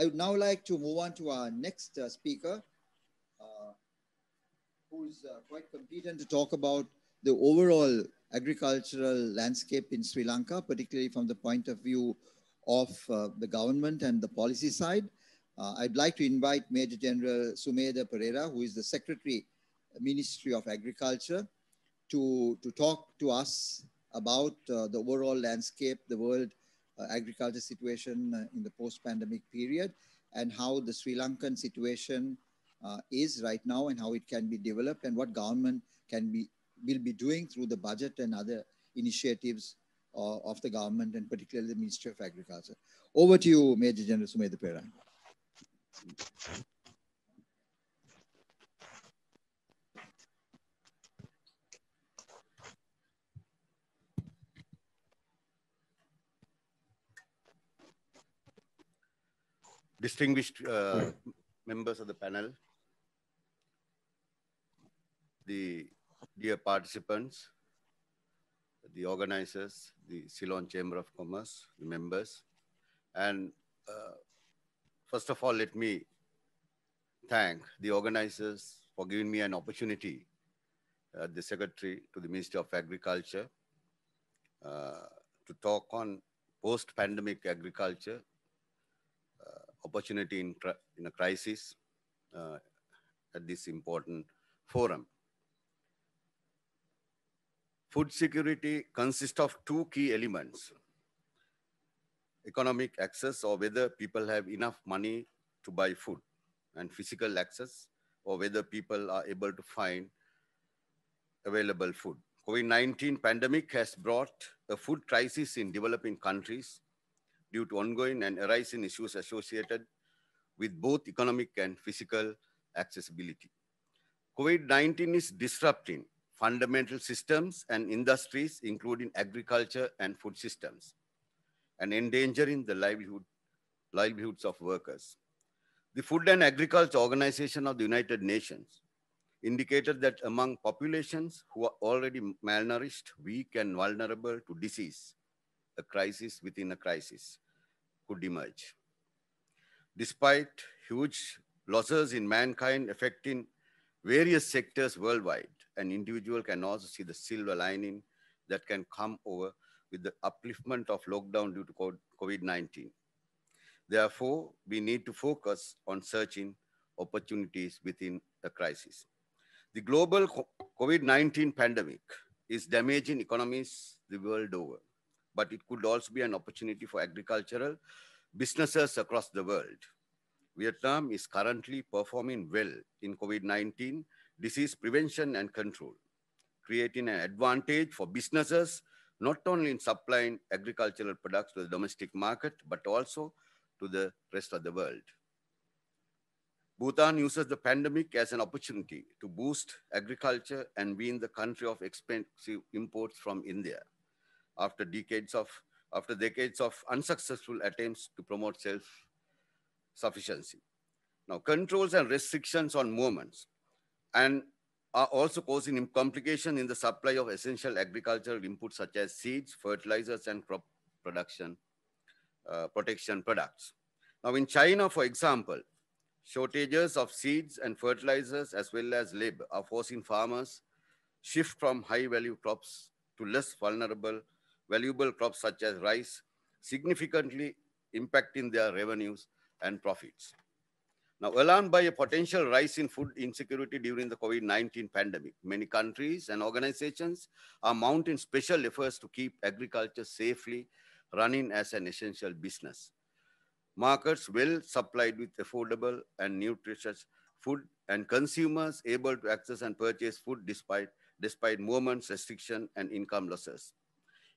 I would now like to move on to our next uh, speaker, uh, who's uh, quite competent to talk about the overall agricultural landscape in Sri Lanka, particularly from the point of view of uh, the government and the policy side. Uh, I'd like to invite Major General Sumedha Pereira, who is the Secretary, Ministry of Agriculture, to, to talk to us about uh, the overall landscape, the world uh, agriculture situation uh, in the post-pandemic period and how the Sri Lankan situation uh, is right now and how it can be developed and what government can be will be doing through the budget and other initiatives of the government and particularly the Ministry of Agriculture. Over to you, Major General Sumedha Pera. distinguished uh, hmm. members of the panel, the dear participants, the organizers, the Ceylon Chamber of Commerce, the members, and uh, first of all, let me thank the organizers for giving me an opportunity, uh, the secretary to the Ministry of Agriculture, uh, to talk on post-pandemic agriculture opportunity in, in a crisis uh, at this important forum. Food security consists of two key elements. Economic access or whether people have enough money to buy food and physical access or whether people are able to find available food. COVID-19 pandemic has brought a food crisis in developing countries due to ongoing and arising issues associated with both economic and physical accessibility. COVID-19 is disrupting fundamental systems and industries, including agriculture and food systems, and endangering the livelihood, livelihoods of workers. The Food and Agriculture Organization of the United Nations indicated that among populations who are already malnourished, weak, and vulnerable to disease, a crisis within a crisis could emerge. Despite huge losses in mankind affecting various sectors worldwide, an individual can also see the silver lining that can come over with the upliftment of lockdown due to COVID-19. Therefore, we need to focus on searching opportunities within the crisis. The global COVID-19 pandemic is damaging economies the world over but it could also be an opportunity for agricultural businesses across the world. Vietnam is currently performing well in COVID-19 disease prevention and control, creating an advantage for businesses not only in supplying agricultural products to the domestic market, but also to the rest of the world. Bhutan uses the pandemic as an opportunity to boost agriculture and wean the country of expensive imports from India after decades of after decades of unsuccessful attempts to promote self-sufficiency. Now, controls and restrictions on movements and are also causing complications in the supply of essential agricultural inputs such as seeds, fertilizers, and crop production uh, protection products. Now, in China, for example, shortages of seeds and fertilizers as well as labor are forcing farmers shift from high-value crops to less vulnerable valuable crops such as rice, significantly impacting their revenues and profits. Now, alarmed by a potential rise in food insecurity during the COVID-19 pandemic, many countries and organizations are mounting special efforts to keep agriculture safely running as an essential business. Markets well supplied with affordable and nutritious food and consumers able to access and purchase food despite, despite movements, restriction, and income losses.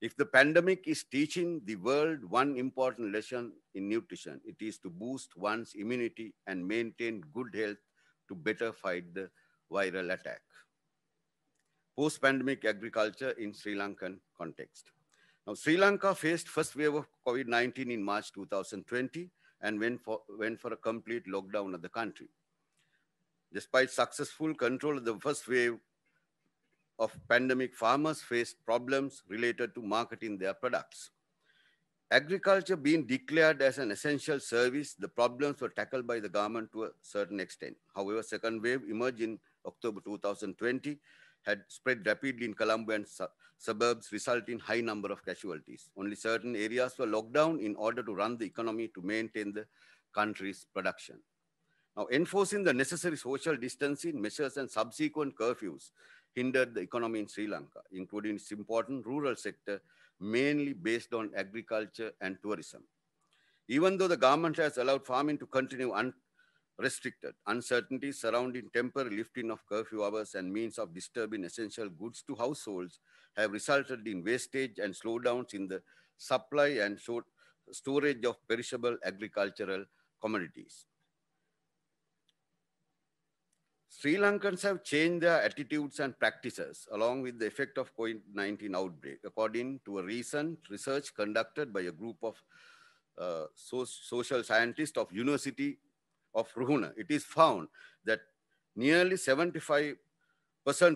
If the pandemic is teaching the world one important lesson in nutrition, it is to boost one's immunity and maintain good health to better fight the viral attack. Post-pandemic agriculture in Sri Lankan context. Now, Sri Lanka faced first wave of COVID-19 in March 2020 and went for, went for a complete lockdown of the country. Despite successful control of the first wave, of pandemic, farmers faced problems related to marketing their products. Agriculture being declared as an essential service, the problems were tackled by the government to a certain extent. However, second wave emerged in October 2020, had spread rapidly in Colombo and su suburbs, resulting high number of casualties. Only certain areas were locked down in order to run the economy to maintain the country's production. Now, enforcing the necessary social distancing measures and subsequent curfews hindered the economy in Sri Lanka, including its important rural sector, mainly based on agriculture and tourism. Even though the government has allowed farming to continue unrestricted, uncertainty surrounding temporary lifting of curfew hours and means of disturbing essential goods to households have resulted in wastage and slowdowns in the supply and short storage of perishable agricultural commodities. Sri Lankans have changed their attitudes and practices along with the effect of COVID-19 outbreak, according to a recent research conducted by a group of uh, so social scientists of University of Ruhuna. It is found that nearly 75%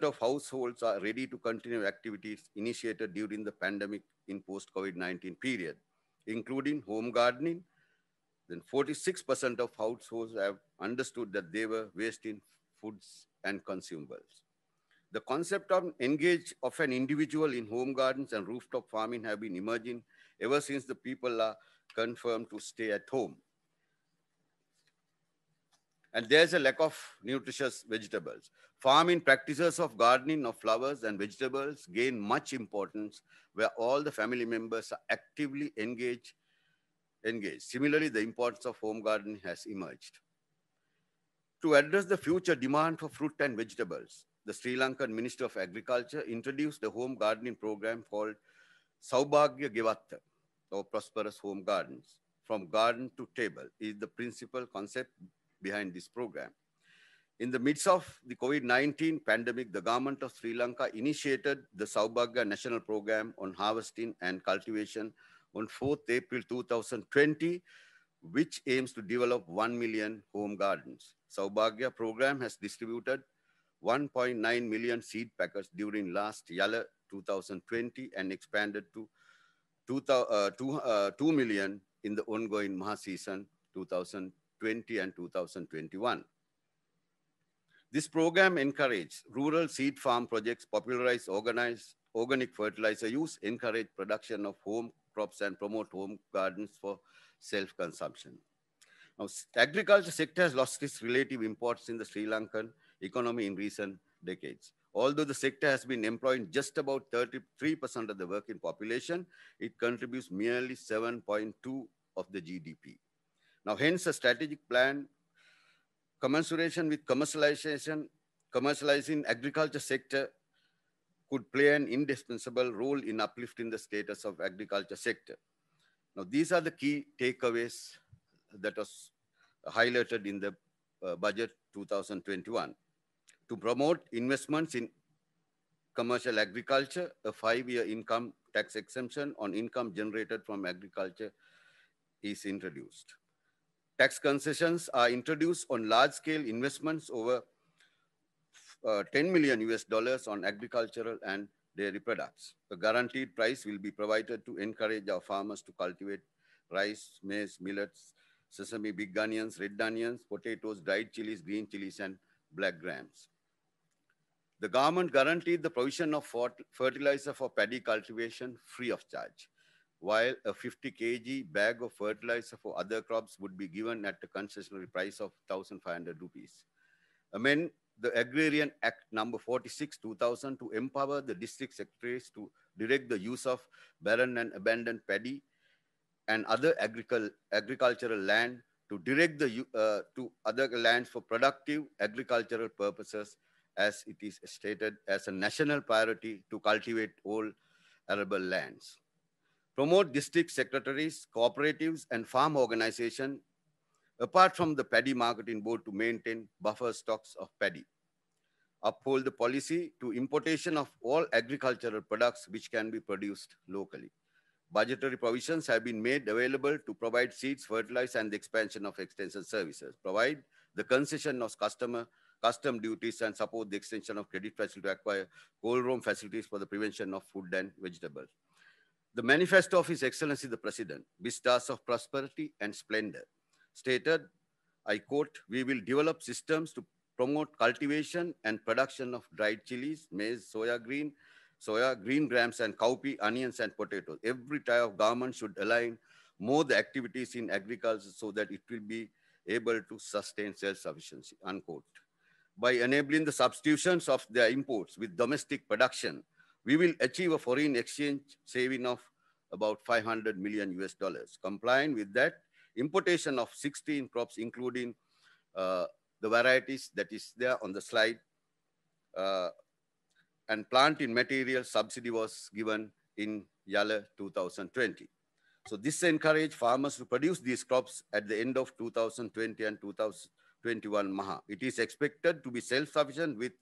of households are ready to continue activities initiated during the pandemic in post-COVID-19 period, including home gardening, then 46% of households have understood that they were wasting foods and consumables. The concept of engage of an individual in home gardens and rooftop farming have been emerging ever since the people are confirmed to stay at home. And there's a lack of nutritious vegetables. Farming practices of gardening of flowers and vegetables gain much importance where all the family members are actively engaged. engaged. Similarly, the importance of home gardening has emerged. To address the future demand for fruit and vegetables, the Sri Lankan Minister of Agriculture introduced a home gardening program called Saubhagya Givatta, or Prosperous Home Gardens. From garden to table is the principal concept behind this program. In the midst of the COVID-19 pandemic, the government of Sri Lanka initiated the Saubhagya National Program on Harvesting and Cultivation on 4th April 2020, which aims to develop 1 million home gardens. Saubhagya program has distributed 1.9 million seed packets during last Yala 2020 and expanded to 2, uh, 2, uh, 2 million in the ongoing Maha season 2020 and 2021. This program encourages rural seed farm projects, popularize organic fertilizer use, encourage production of home crops and promote home gardens for self-consumption. Now, the agriculture sector has lost its relative importance in the Sri Lankan economy in recent decades. Although the sector has been employing just about 33% of the working population, it contributes merely 7.2 of the GDP. Now, hence a strategic plan commensuration with commercialization, commercializing agriculture sector could play an indispensable role in uplifting the status of agriculture sector. Now, these are the key takeaways that was highlighted in the uh, budget 2021. To promote investments in commercial agriculture, a five-year income tax exemption on income generated from agriculture is introduced. Tax concessions are introduced on large-scale investments over uh, 10 million US dollars on agricultural and dairy products. A guaranteed price will be provided to encourage our farmers to cultivate rice, maize, millets, sesame, big onions, red onions, potatoes, dried chilies, green chilies, and black grams. The government guaranteed the provision of fertilizer for paddy cultivation free of charge, while a 50 kg bag of fertilizer for other crops would be given at a concessionary price of 1,500 rupees. Amend the Agrarian Act number 46 2000 to empower the district secretaries to direct the use of barren and abandoned paddy and other agricultural land to direct the uh, to other lands for productive agricultural purposes as it is stated as a national priority to cultivate all arable lands. Promote district secretaries, cooperatives, and farm organization, apart from the paddy marketing board to maintain buffer stocks of paddy. Uphold the policy to importation of all agricultural products which can be produced locally budgetary provisions have been made available to provide seeds, fertilizer, and the expansion of extension services, provide the concession of customer custom duties and support the extension of credit facility to acquire cold room facilities for the prevention of food and vegetables. The manifesto of His Excellency the President, Vistas of Prosperity and Splendor, stated, I quote, we will develop systems to promote cultivation and production of dried chilies, maize, soya green, soya, green grams, and cowpea, onions, and potatoes. Every type of government should align more the activities in agriculture so that it will be able to sustain self-sufficiency, unquote. By enabling the substitutions of their imports with domestic production, we will achieve a foreign exchange saving of about 500 million US dollars. Complying with that, importation of 16 crops, including uh, the varieties that is there on the slide, uh, and plant in material subsidy was given in Yale 2020. So this encouraged farmers to produce these crops at the end of 2020 and 2021 Maha. It is expected to be self-sufficient with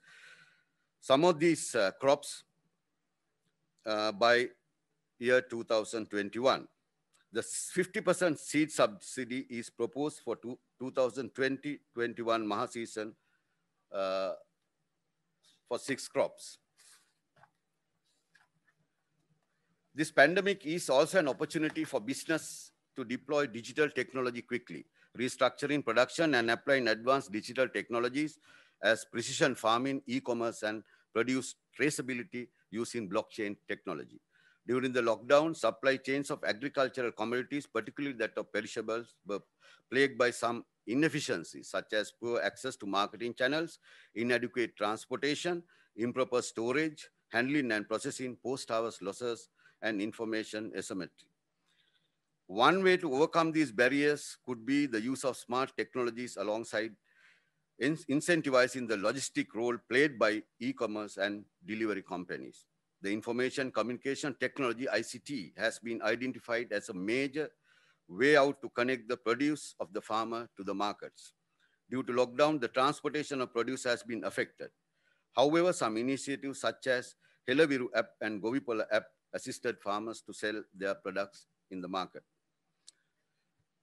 some of these uh, crops uh, by year 2021. The 50% seed subsidy is proposed for 2020-21 Maha season uh, for six crops. This pandemic is also an opportunity for business to deploy digital technology quickly, restructuring production and applying advanced digital technologies as precision farming, e-commerce, and produce traceability using blockchain technology. During the lockdown, supply chains of agricultural commodities, particularly that of perishables, were plagued by some inefficiencies, such as poor access to marketing channels, inadequate transportation, improper storage, handling and processing, post-harvest losses, and information asymmetry. One way to overcome these barriers could be the use of smart technologies alongside in incentivizing the logistic role played by e-commerce and delivery companies. The information communication technology, ICT, has been identified as a major way out to connect the produce of the farmer to the markets. Due to lockdown, the transportation of produce has been affected. However, some initiatives such as Helaviru app and Govipola app assisted farmers to sell their products in the market.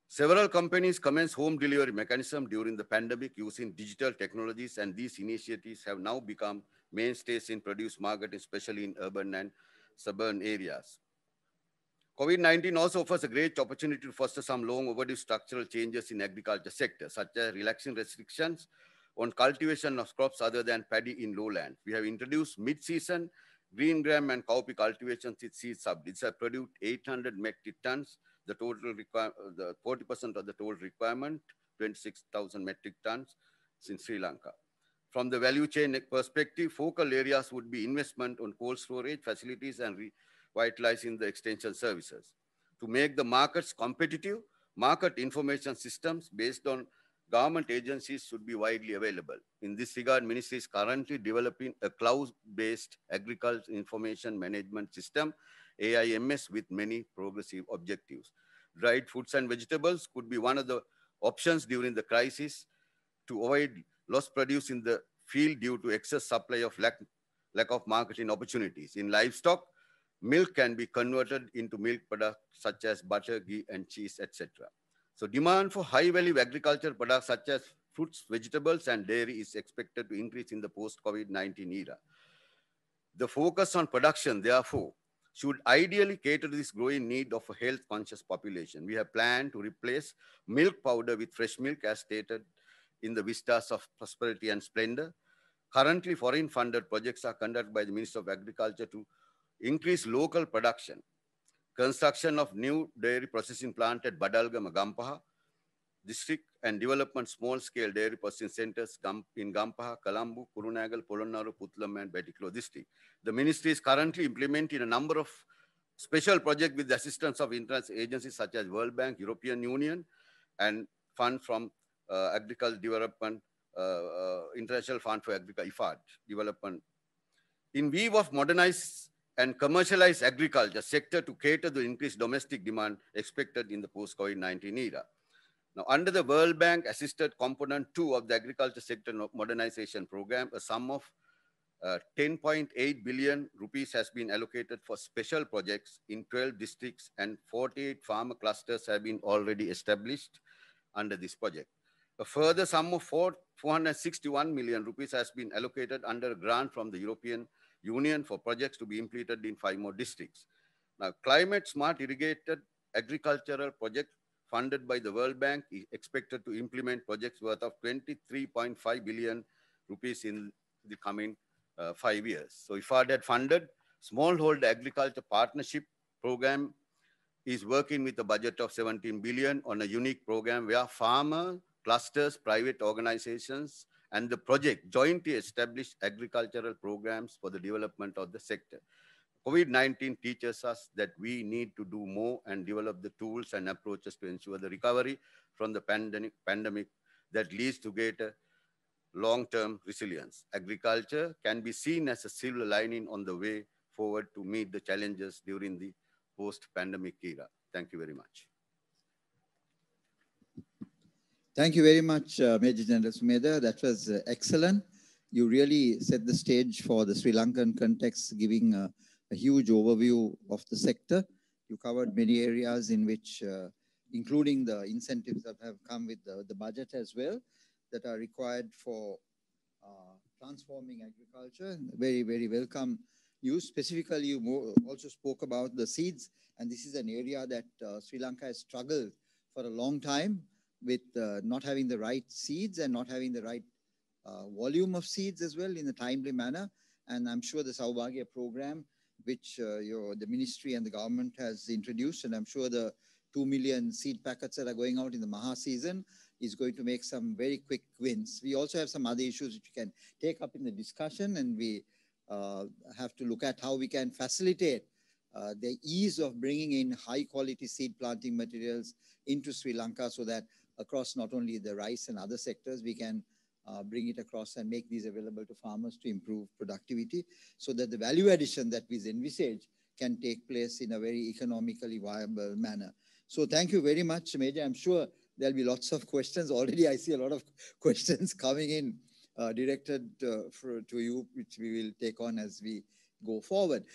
Several companies commenced home delivery mechanism during the pandemic using digital technologies and these initiatives have now become mainstays in produce market, especially in urban and suburban areas. COVID-19 also offers a great opportunity to foster some long overdue structural changes in agriculture sector, such as relaxing restrictions on cultivation of crops other than paddy in lowland. We have introduced mid-season Green gram and cowpea cultivation with seed subsidies have produced 800 metric tons, the total the 40% of the total requirement, 26,000 metric tons in Sri Lanka. From the value chain perspective, focal areas would be investment on coal storage facilities and revitalizing the extension services. To make the markets competitive, market information systems based on government agencies should be widely available. In this regard, ministry is currently developing a cloud-based agriculture information management system, AIMS, with many progressive objectives. Dried fruits and vegetables could be one of the options during the crisis to avoid lost produce in the field due to excess supply of lack, lack of marketing opportunities. In livestock, milk can be converted into milk products such as butter, ghee, and cheese, etc. So demand for high value agriculture products such as fruits, vegetables, and dairy is expected to increase in the post-COVID-19 era. The focus on production, therefore, should ideally cater to this growing need of a health-conscious population. We have planned to replace milk powder with fresh milk as stated in the vistas of prosperity and splendor. Currently, foreign funded projects are conducted by the Minister of Agriculture to increase local production construction of new dairy processing plant at Badalgam, Gampaha district and development small-scale dairy processing centers in Gampaha, Kalambu, Kurunagal, Polonnaru, Putlam, and Betiklo district. The ministry is currently implementing a number of special projects with the assistance of international agencies such as World Bank, European Union, and fund from uh, Agricultural Development, uh, uh, International Fund for Agriculture, IFAD, development. In view of modernized and commercialize agriculture sector to cater to increased domestic demand expected in the post-COVID-19 era. Now, under the World Bank assisted component two of the agriculture sector modernization program, a sum of uh, 10.8 billion rupees has been allocated for special projects in 12 districts and 48 farmer clusters have been already established under this project. A further sum of 4, 461 million rupees has been allocated under a grant from the European union for projects to be implemented in five more districts. Now, climate smart irrigated agricultural project funded by the World Bank is expected to implement projects worth of 23.5 billion rupees in the coming uh, five years. So I had funded smallholder agriculture partnership program is working with a budget of 17 billion on a unique program where farmer clusters, private organizations, and the project jointly established agricultural programs for the development of the sector. COVID-19 teaches us that we need to do more and develop the tools and approaches to ensure the recovery from the pandemic, pandemic that leads to greater long-term resilience. Agriculture can be seen as a silver lining on the way forward to meet the challenges during the post-pandemic era. Thank you very much. Thank you very much, uh, Major General Sumedha. That was uh, excellent. You really set the stage for the Sri Lankan context, giving a, uh, a huge overview of the sector. You covered many areas in which, uh, including the incentives that have come with the, the budget as well, that are required for uh, transforming agriculture. Very, very welcome you specifically you also spoke about the seeds and this is an area that uh, sri lanka has struggled for a long time with uh, not having the right seeds and not having the right uh, volume of seeds as well in a timely manner. And I'm sure the Saubhagya program, which uh, your, the ministry and the government has introduced, and I'm sure the 2 million seed packets that are going out in the Maha season is going to make some very quick wins. We also have some other issues which we can take up in the discussion, and we uh, have to look at how we can facilitate uh, the ease of bringing in high quality seed planting materials into Sri Lanka so that across not only the rice and other sectors, we can uh, bring it across and make these available to farmers to improve productivity so that the value addition that we envisage can take place in a very economically viable manner. So thank you very much, Major. I'm sure there'll be lots of questions. Already I see a lot of questions coming in uh, directed uh, for, to you, which we will take on as we go forward.